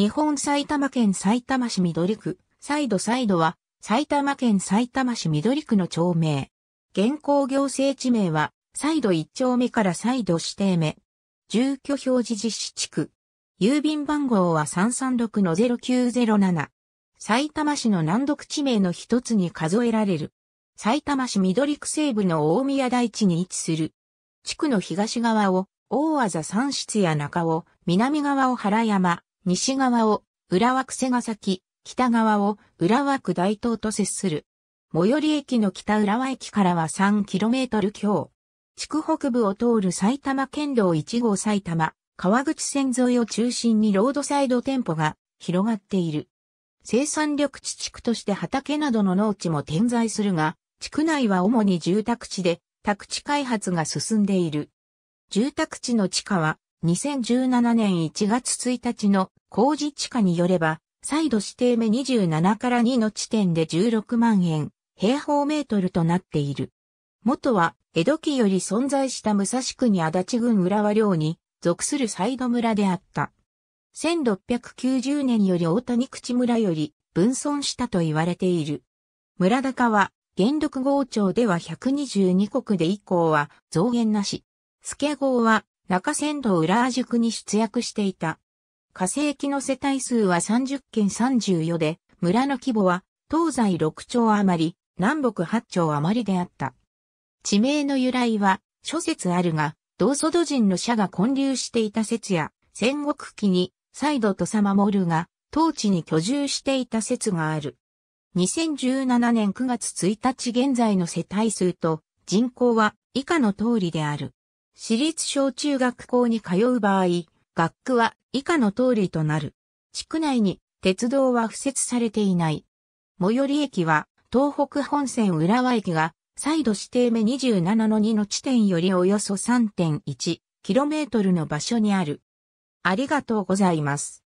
日本埼玉県埼玉市緑区、サイドサイドは、埼玉県埼玉市緑区の町名。現行行政地名は、サイド1丁目からサイド指定目。住居表示実施地区。郵便番号は336 0907。埼玉市の南読地名の一つに数えられる。埼玉市緑区西部の大宮台地に位置する。地区の東側を、大技山室や中尾、南側を原山、西側を浦和区瀬ヶ崎、北側を浦和区大東と接する。最寄り駅の北浦和駅からは 3km 強。地区北部を通る埼玉県道1号埼玉、川口線沿いを中心にロードサイド店舗が広がっている。生産緑地地区として畑などの農地も点在するが、地区内は主に住宅地で、宅地開発が進んでいる。住宅地の地下は2017年1月1日の工事地価によれば、再度指定目27から2の地点で16万円、平方メートルとなっている。元は、江戸期より存在した武蔵区に足立郡浦和領に属するサイド村であった。1690年より大谷口村より分村したと言われている。村高は、元禄号町では122国で以降は増減なし。助号は中仙道浦和塾に出役していた。火星期の世帯数は30件34で、村の規模は東西6町余り、南北8町余りであった。地名の由来は諸説あるが、同祖土人の社が混流していた説や、戦国期に再度土佐守るが、当地に居住していた説がある。2017年9月1日現在の世帯数と人口は以下の通りである。私立小中学校に通う場合、学区は以下の通りとなる。地区内に鉄道は付設されていない。最寄り駅は東北本線浦和駅が再度指定目27の2の地点よりおよそ 3.1km の場所にある。ありがとうございます。